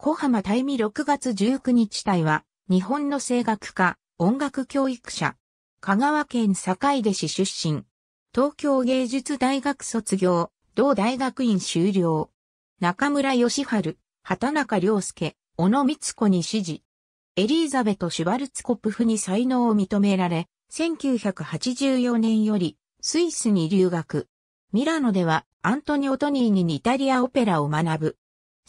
小浜大美6月19日隊は、日本の声楽家、音楽教育者。香川県坂出市出身。東京芸術大学卒業、同大学院修了。中村義春、畑中良介、小野光子に指示。エリーザベト・シュバルツコプフに才能を認められ、1984年よりスイスに留学。ミラノではアントニオ・トニーニにイタリアオペラを学ぶ。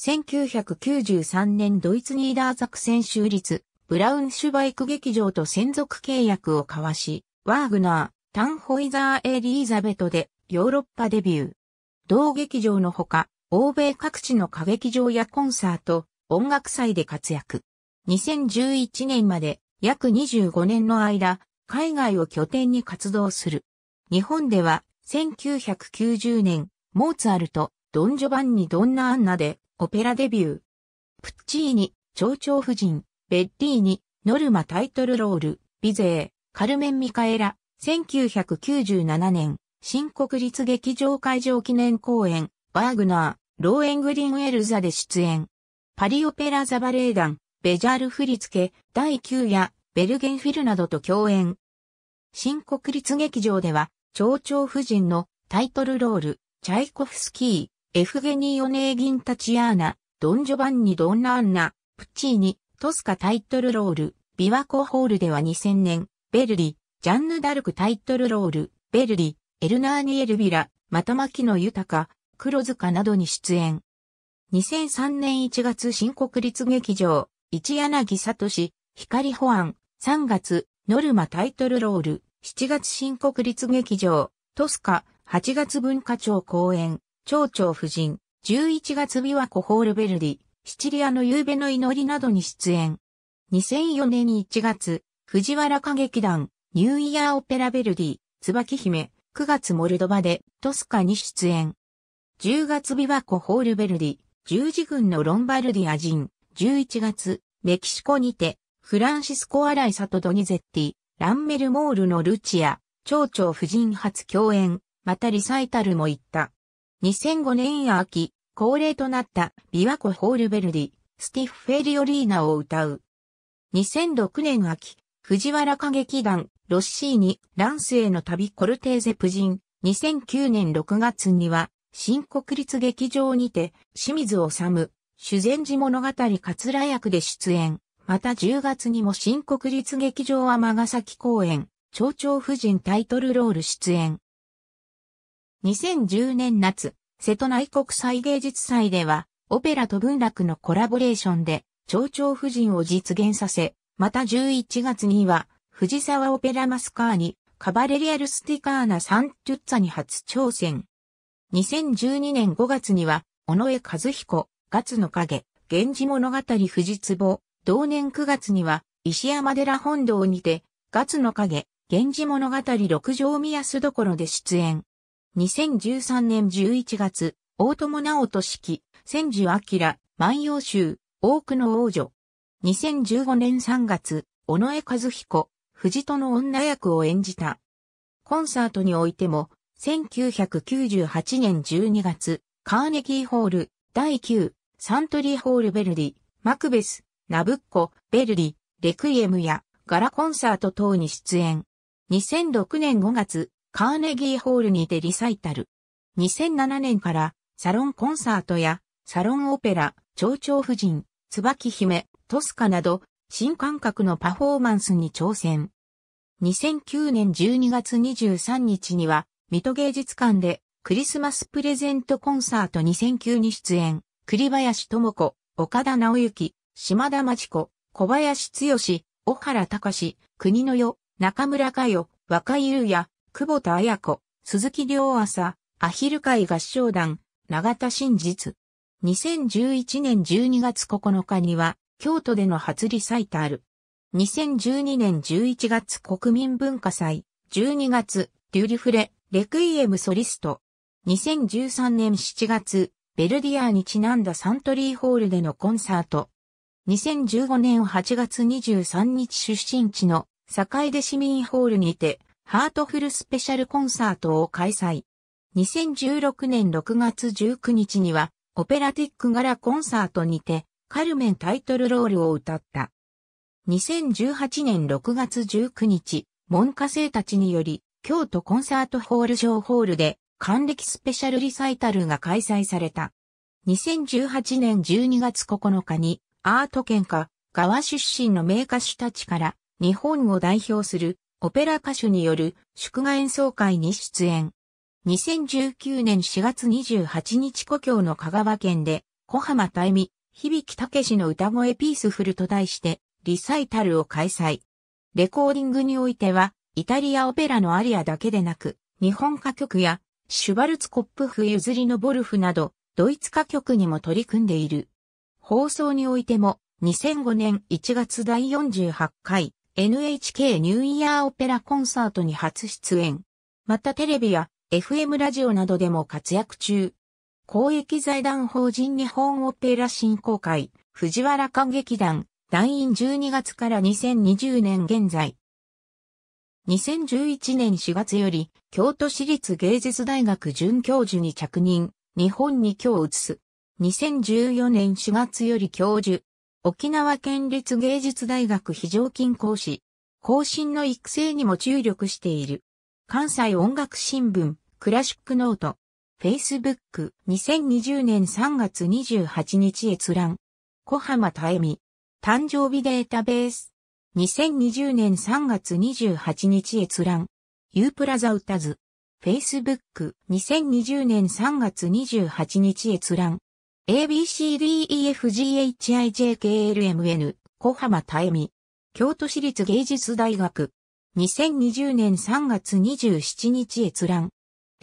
1993年ドイツニーダーザクセ州立、ブラウンシュバイク劇場と専属契約を交わし、ワーグナー、タンホイザー・エリーザベトでヨーロッパデビュー。同劇場のほか、欧米各地の歌劇場やコンサート、音楽祭で活躍。2011年まで約25年の間、海外を拠点に活動する。日本では1990年、モーツァルト、ドンジョバンニ・ドンナ・アンナでオペラデビュー。プッチーニ、蝶々夫人、ベッディーニ、ノルマタイトルロール、ビゼー、カルメン・ミカエラ、1997年、新国立劇場会場記念公演、ワーグナー、ローエングリン・ウェルザで出演。パリオペラザバレエ団、ベジャール振付、第9夜、ベルゲンフィルなどと共演。新国立劇場では、蝶々夫人のタイトルロール、チャイコフスキー、エフゲニー・オネーギン・タチアーナ、ドン・ジョバンニ・ドンナ・アンナ、プッチーニ、トスカタイトルロール、ビワコホールでは2000年、ベルリ、ジャンヌ・ダルクタイトルロール、ベルリ、エルナーニ・エルビラ、またユタ豊、黒塚などに出演。2003年1月新国立劇場、一柳聡、光保安、3月、ノルマタイトルロール、7月新国立劇場、トスカ、8月文化庁公演、蝶々夫人、11月日はコホールベルディ、シチリアの夕べの祈りなどに出演。2004年1月、藤原歌劇団、ニューイヤーオペラベルディ、椿姫、9月モルドバでトスカに出演。10月日はコホールベルディ、十字軍のロンバルディア人、11月、メキシコにて、フランシスコ・アライサとドニゼッティ、ランメルモールのルチア、蝶々夫人初共演、またリサイタルも行った。2005年秋、恒例となった琵琶湖ホールベルディ、スティッフェリオリーナを歌う。2006年秋、藤原歌劇団、ロッシーニ、ランスへの旅コルテーゼプジン。2009年6月には、新国立劇場にて、清水治、修善寺物語桂役で出演。また10月にも新国立劇場は長崎公演、蝶々夫人タイトルロール出演。2010年夏、瀬戸内国際芸術祭では、オペラと文楽のコラボレーションで、蝶々夫人を実現させ、また11月には、藤沢オペラマスカーに、カバレリアルスティカーナ・サントゥッツァに初挑戦。2012年5月には、尾上和彦、月の影、源氏物語藤壺、同年9月には、石山寺本堂にて、月の影、源氏物語六条宮須所で出演。2013年11月、大友直人式、千住明、万葉集、多くの王女。2015年3月、尾上和彦、藤戸の女役を演じた。コンサートにおいても、1998年12月、カーネギーホール、第9、サントリーホールベルディ、マクベス、ナブッコ、ベルディ、レクイエムや、ガラコンサート等に出演。2006年5月、カーネギーホールにてリサイタル。2007年からサロンコンサートやサロンオペラ、蝶々夫人、椿姫、トスカなど新感覚のパフォーマンスに挑戦。2009年12月23日には水戸芸術館でクリスマスプレゼントコンサート2009に出演、栗林智子、岡田直之、島田町子、小林剛、小原隆、国の世、中村佳代、若井優也、久保田綾子、鈴木良朝、アヒル会合唱団、永田真実。2011年12月9日には、京都での初リサイタル。2012年11月国民文化祭、12月、デュリフレ、レクイエムソリスト。2013年7月、ベルディアーにちなんだサントリーホールでのコンサート。2015年8月23日出身地の境出市民ホールにてハートフルスペシャルコンサートを開催。2016年6月19日には、オペラティック柄コンサートにて、カルメンタイトルロールを歌った。2018年6月19日、門下生たちにより、京都コンサートホールー・ホールで、還暦スペシャルリサイタルが開催された。2018年12月9日に、アート県下、川出身の名歌手たちから、日本を代表するオペラ歌手による祝賀演奏会に出演。2019年4月28日故郷の香川県で、小浜大美、響武の歌声ピースフルと題して、リサイタルを開催。レコーディングにおいては、イタリアオペラのアリアだけでなく、日本歌曲や、シュバルツコップフ譲りのボルフなど、ドイツ歌曲にも取り組んでいる。放送においても、2005年1月第48回、NHK ニューイヤーオペラコンサートに初出演。またテレビや FM ラジオなどでも活躍中。公益財団法人日本オペラ振興会、藤原歌劇団、団員12月から2020年現在。2011年4月より、京都市立芸術大学准教授に着任、日本に今日移す。2014年4月より教授、沖縄県立芸術大学非常勤講師、後進の育成にも注力している。関西音楽新聞、クラシックノート、Facebook、2020年3月28日閲覧。小浜たえみ、誕生日データベース、2020年3月28日閲覧。ユープラザ歌図。Facebook、2020年3月28日閲覧。ABCDEFGHIJKLMN 小浜たえみ。京都市立芸術大学。2020年3月27日閲覧。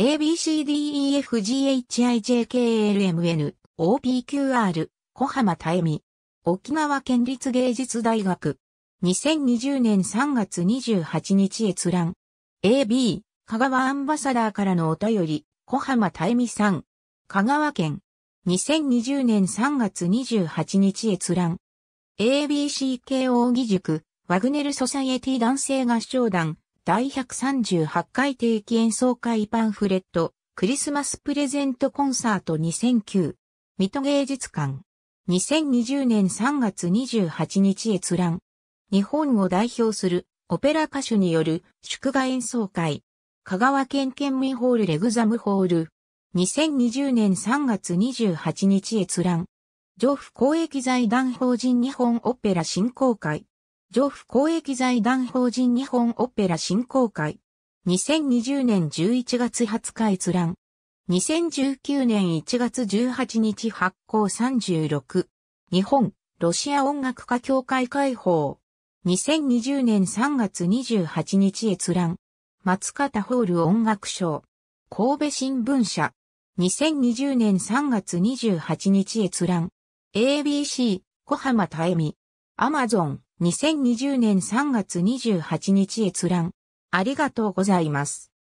ABCDEFGHIJKLMN OPQR 小浜たえみ。沖縄県立芸術大学。2020年3月28日閲覧。AB 香川アンバサダーからのお便り小浜たえみさん。香川県。2020年3月28日閲覧。ABC k o 義塾、ワグネルソサイエティ男性合唱団、第138回定期演奏会パンフレット、クリスマスプレゼントコンサート2009、水戸芸術館。2020年3月28日閲覧。日本を代表するオペラ歌手による祝賀演奏会。香川県県民ホールレグザムホール。2020年3月28日閲覧。上府公益財団法人日本オペラ振興会。上府公益財団法人日本オペラ振興会。2020年11月20日閲覧。2019年1月18日発行36。日本、ロシア音楽家協会会放。2020年3月28日閲覧。松方ホール音楽賞。神戸新聞社。2020年3月28日閲覧。ABC、小浜たえみ。Amazon、2020年3月28日閲覧。ありがとうございます。